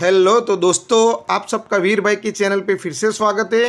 hello तो दोस्तों आप सबका वीर भाई के चैनल पे फिर से स्वागत है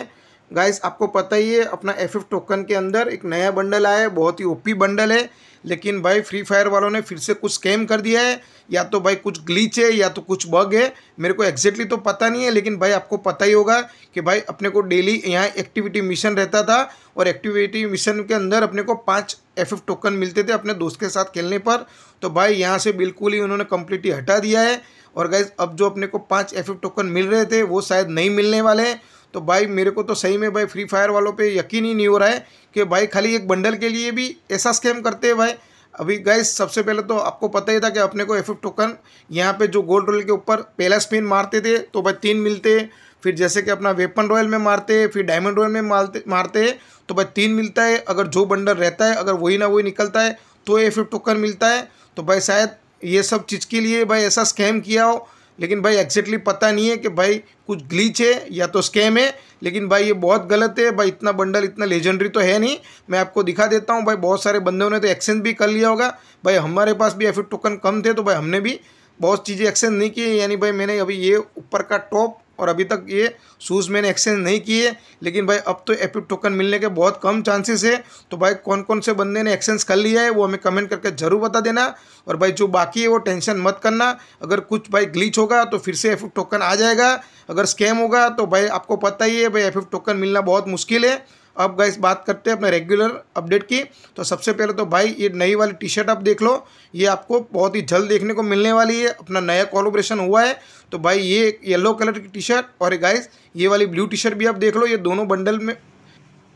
गाइस आपको पता ही है अपना एफ टोकन के अंदर एक नया बंडल आया है बहुत ही ओपी बंडल है लेकिन भाई फ्री फायर वालों ने फिर से कुछ स्कैम कर दिया है या तो भाई कुछ ग्लीच है या तो कुछ बग है मेरे को एग्जैक्टली तो पता नहीं है लेकिन भाई आपको पता ही होगा कि भाई अपने को डेली यहाँ एक्टिविटी मिशन रहता था और एक्टिविटी मिशन के अंदर अपने को पाँच एफ एफ टोकन मिलते थे अपने दोस्त के साथ खेलने पर तो भाई यहाँ से बिल्कुल ही उन्होंने कम्प्लीटली हटा दिया है और गाइज अब जो अपने को पाँच एफ एफ टोकन मिल रहे थे वो शायद नहीं मिलने वाले हैं तो भाई मेरे को तो सही में भाई फ्री फायर वालों पे यकीन ही नहीं हो रहा है कि भाई खाली एक बंडल के लिए भी ऐसा स्कैम करते हैं भाई अभी गाइस सबसे पहले तो आपको पता ही था कि अपने को एफ टोकन यहाँ पे जो गोल्ड रॉयल के ऊपर पहला स्पिन मारते थे तो भाई तीन मिलते फिर जैसे कि अपना वेपन रॉयल में मारते फिर डायमंड रॉयल में मारते मारते हैं तो भाई तीन मिलता है अगर जो बंडल रहता है अगर वही ना वही निकलता है तो एफ टोकन मिलता है तो भाई शायद ये सब चीज़ के लिए भाई ऐसा स्कैम किया हो लेकिन भाई एक्जैक्टली पता नहीं है कि भाई कुछ ग्लीच है या तो स्कैम है लेकिन भाई ये बहुत गलत है भाई इतना बंडल इतना लेजेंडरी तो है नहीं मैं आपको दिखा देता हूँ भाई बहुत सारे बंदों ने तो एक्सचेंज भी कर लिया होगा भाई हमारे पास भी एफ टोकन कम थे तो भाई हमने भी बहुत चीज़ें एक्सचेंज नहीं की यानी भाई मैंने अभी ये ऊपर का टॉप और अभी तक ये शूज़ मैंने एक्सचेंज नहीं किए लेकिन भाई अब तो एपिक टोकन मिलने के बहुत कम चांसेस है तो भाई कौन कौन से बंदे ने एक्सचेंज कर लिया है वो हमें कमेंट करके ज़रूर बता देना और भाई जो बाकी है वो टेंशन मत करना अगर कुछ भाई ग्लीच होगा तो फिर से एपिक टोकन आ जाएगा अगर स्कैम होगा तो भाई आपको पता ही है भाई एपिक टोकन मिलना बहुत मुश्किल है अब गाइस बात करते हैं अपने रेगुलर अपडेट की तो सबसे पहले तो भाई ये नई वाली टी शर्ट आप देख लो ये आपको बहुत ही जल्द देखने को मिलने वाली है अपना नया कॉलोब्रेशन हुआ है तो भाई ये येलो कलर की टी शर्ट और गाइस ये वाली ब्लू टी शर्ट भी आप देख लो ये दोनों बंडल में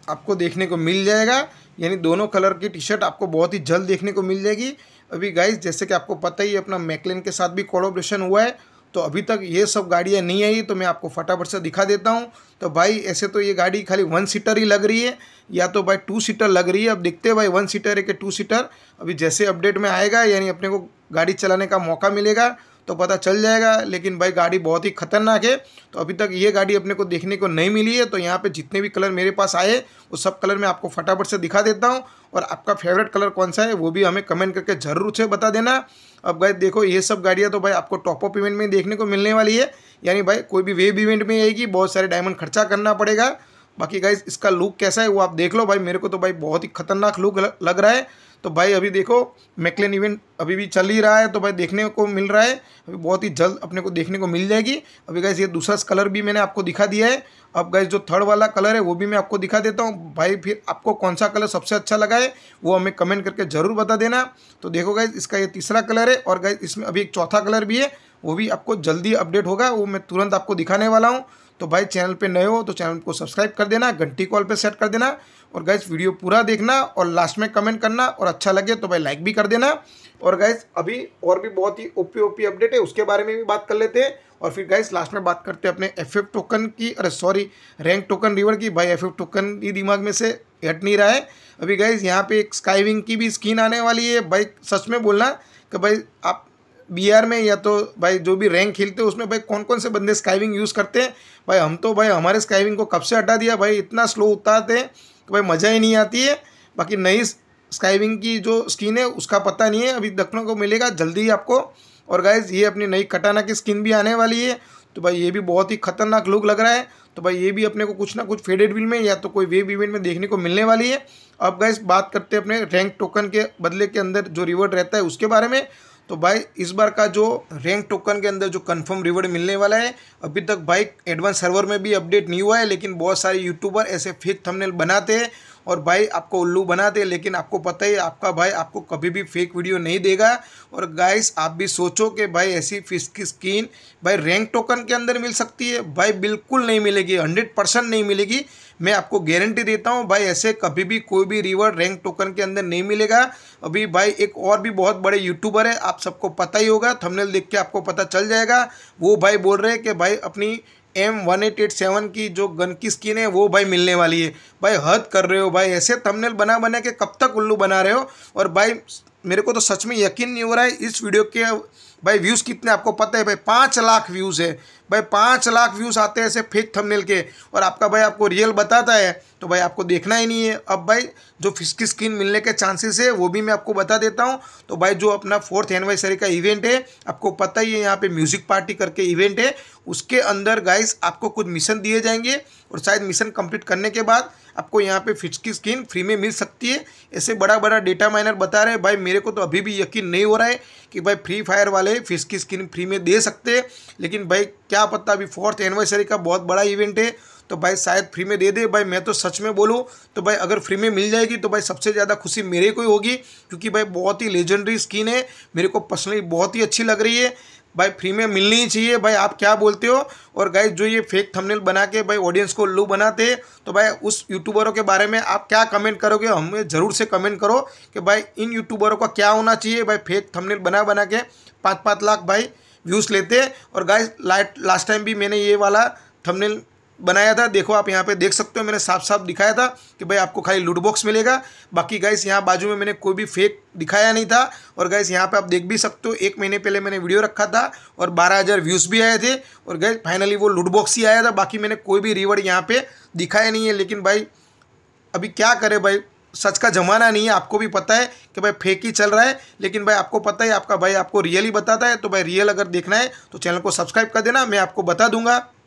आपको देखने को मिल जाएगा यानी दोनों कलर की टी शर्ट आपको बहुत ही जल्द देखने को मिल जाएगी अभी गाइस जैसे कि आपको पता ही अपना मैकलिन के साथ भी कॉलोब्रेशन हुआ है तो अभी तक ये सब गाड़ियाँ नहीं आई तो मैं आपको फटाफट से दिखा देता हूँ तो भाई ऐसे तो ये गाड़ी खाली वन सीटर ही लग रही है या तो भाई टू सीटर लग रही है अब देखते हैं भाई वन सीटर है कि टू सीटर अभी जैसे अपडेट में आएगा यानी अपने को गाड़ी चलाने का मौका मिलेगा तो पता चल जाएगा लेकिन भाई गाड़ी बहुत ही खतरनाक है तो अभी तक ये गाड़ी अपने को देखने को नहीं मिली है तो यहाँ पे जितने भी कलर मेरे पास आए वो सब कलर मैं आपको फटाफट से दिखा देता हूँ और आपका फेवरेट कलर कौन सा है वो भी हमें कमेंट करके ज़रूर से बता देना अब भाई देखो ये सब गाड़ियाँ तो भाई आपको टॉप इवेंट में देखने को मिलने वाली है यानी भाई कोई भी वेब इवेंट में आएगी बहुत सारे डायमंड खर्चा करना पड़ेगा बाकी गाइज इसका लुक कैसा है वो आप देख लो भाई मेरे को तो भाई बहुत ही खतरनाक लुक लग रहा है तो भाई अभी देखो मैकलेन इवेंट अभी भी चल ही रहा है तो भाई देखने को मिल रहा है अभी बहुत ही जल्द अपने को देखने को मिल जाएगी अभी गाइज ये दूसरा कलर भी मैंने आपको दिखा दिया है अब गाइज जो थर्ड वाला कलर है वो भी मैं आपको दिखा देता हूँ भाई फिर आपको कौन सा कलर सबसे अच्छा लगा है वो हमें कमेंट करके ज़रूर बता देना तो देखो गाइज इसका ये तीसरा कलर है और गाइज इसमें अभी एक चौथा कलर भी है वो भी आपको जल्दी अपडेट होगा वो मैं तुरंत आपको दिखाने वाला हूँ तो भाई चैनल पे नए हो तो चैनल को सब्सक्राइब कर देना घंटी कॉल पे सेट कर देना और गैस वीडियो पूरा देखना और लास्ट में कमेंट करना और अच्छा लगे तो भाई लाइक भी कर देना और गैस अभी और भी बहुत ही ओपी ओपी अपडेट है उसके बारे में भी बात कर लेते हैं और फिर गैस लास्ट में बात करते हैं अपने एफ टोकन की अरे सॉरी रैंक टोकन रिवर की भाई एफ टोकन ही दिमाग में से हट नहीं रहा है अभी गैस यहाँ पर एक स्काईविंग की भी स्कीन आने वाली है भाई सच में बोलना कि भाई आप बिहार में या तो भाई जो भी रैंक खेलते हैं उसमें भाई कौन कौन से बंदे स्काइविंग यूज़ करते हैं भाई हम तो भाई हमारे स्काइविंग को कब से हटा दिया भाई इतना स्लो उतारते हैं कि भाई मज़ा ही नहीं आती है बाकी नई स्काइविंग की जो स्किन है उसका पता नहीं है अभी देखने को मिलेगा जल्दी ही आपको और गाइज ये अपनी नई कटाना की स्किन भी आने वाली है तो भाई ये भी बहुत ही खतरनाक लुक लग रहा है तो भाई ये भी अपने को कुछ ना कुछ फेडेड बिल में या तो कोई वेब इवेंट में देखने को मिलने वाली है अब गाइज बात करते हैं अपने रैंक टोकन के बदले के अंदर जो रिवर्ट रहता है उसके बारे में तो भाई इस बार का जो रैंक टोकन के अंदर जो कंफर्म रिवॉर्ड मिलने वाला है अभी तक भाई एडवांस सर्वर में भी अपडेट नहीं हुआ है लेकिन बहुत सारे यूट्यूबर ऐसे फेक थंबनेल बनाते हैं और भाई आपको उल्लू बनाते लेकिन आपको पता ही आपका भाई आपको कभी भी फेक वीडियो नहीं देगा और गाइस आप भी सोचो कि भाई ऐसी फिश की स्किन भाई रैंक टोकन के अंदर मिल सकती है भाई बिल्कुल नहीं मिलेगी हंड्रेड परसेंट नहीं मिलेगी मैं आपको गारंटी देता हूँ भाई ऐसे कभी भी कोई भी रिवर रैंक टोकन के अंदर नहीं मिलेगा अभी भाई एक और भी बहुत बड़े यूट्यूबर है आप सबको पता ही होगा थमनेल देख के आपको पता चल जाएगा वो भाई बोल रहे हैं कि भाई अपनी M one eight eight seven की जो गन की स्किन है वो भाई मिलने वाली है भाई हद कर रहे हो भाई ऐसे थंबनेल बना बना के कब तक उल्लू बना रहे हो और भाई मेरे को तो सच में यकीन नहीं हो रहा है इस वीडियो के भाई व्यूज़ कितने आपको पता है भाई पाँच लाख व्यूज़ है भाई पाँच लाख व्यूज़ आते हैं ऐसे फेक थंबनेल के और आपका भाई आपको रियल बताता है तो भाई आपको देखना ही नहीं है अब भाई जो की स्क्रीन मिलने के चांसेस है वो भी मैं आपको बता देता हूँ तो भाई जो अपना फोर्थ एनिवर्सरी का इवेंट है आपको पता ही है यहाँ पे म्यूज़िक पार्टी करके इवेंट है उसके अंदर गाइस आपको कुछ मिशन दिए जाएंगे और शायद मिशन कंप्लीट करने के बाद आपको यहाँ पे फिट्स की स्क्रीन फ्री में मिल सकती है ऐसे बड़ा बड़ा डेटा माइनर बता रहे हैं भाई मेरे को तो अभी भी यकीन नहीं हो रहा है कि भाई फ्री फायर वाले फिट्स की स्क्रीन फ्री में दे सकते हैं लेकिन भाई क्या नया पत्ता अभी फोर्थ एनिवर्सरी का बहुत बड़ा इवेंट है तो भाई शायद फ्री में दे दे भाई मैं तो सच में बोलूँ तो भाई अगर फ्री में मिल जाएगी तो भाई सबसे ज़्यादा खुशी मेरे को ही होगी क्योंकि भाई बहुत ही लेजेंडरी स्किन है मेरे को पर्सनली बहुत ही अच्छी लग रही है भाई फ्री में मिलनी चाहिए भाई आप क्या बोलते हो और गाइज जो ये फेक थंबनेल बना के भाई ऑडियंस को लू बनाते तो भाई उस यूट्यूबरों के बारे में आप क्या कमेंट करोगे हमें ज़रूर से कमेंट करो कि भाई इन यूट्यूबरों का क्या होना चाहिए भाई फेक थंबनेल बना बना के पाँच पाँच लाख भाई व्यूज़ लेते हैं और गाइस लास्ट टाइम भी मैंने ये वाला थंबनेल बनाया था देखो आप यहाँ पे देख सकते हो मैंने साफ साफ दिखाया था कि भाई आपको खाली लूट बॉक्स मिलेगा बाकी गाइस यहाँ बाजू में मैंने कोई भी फेक दिखाया नहीं था और गाइस यहाँ पे आप देख भी सकते हो एक महीने पहले मैंने वीडियो रखा था और बारह हज़ार व्यूज़ भी आए थे और गाइस फाइनली वो लूट बॉक्स ही आया था बाकी मैंने कोई भी रिवर्ड यहाँ पर दिखाया नहीं है लेकिन भाई अभी क्या करे भाई सच का ज़माना नहीं है आपको भी पता है कि भाई फेक ही चल रहा है लेकिन भाई आपको पता है आपका भाई आपको रियल ही बताता है तो भाई रियल अगर देखना है तो चैनल को सब्सक्राइब कर देना मैं आपको बता दूंगा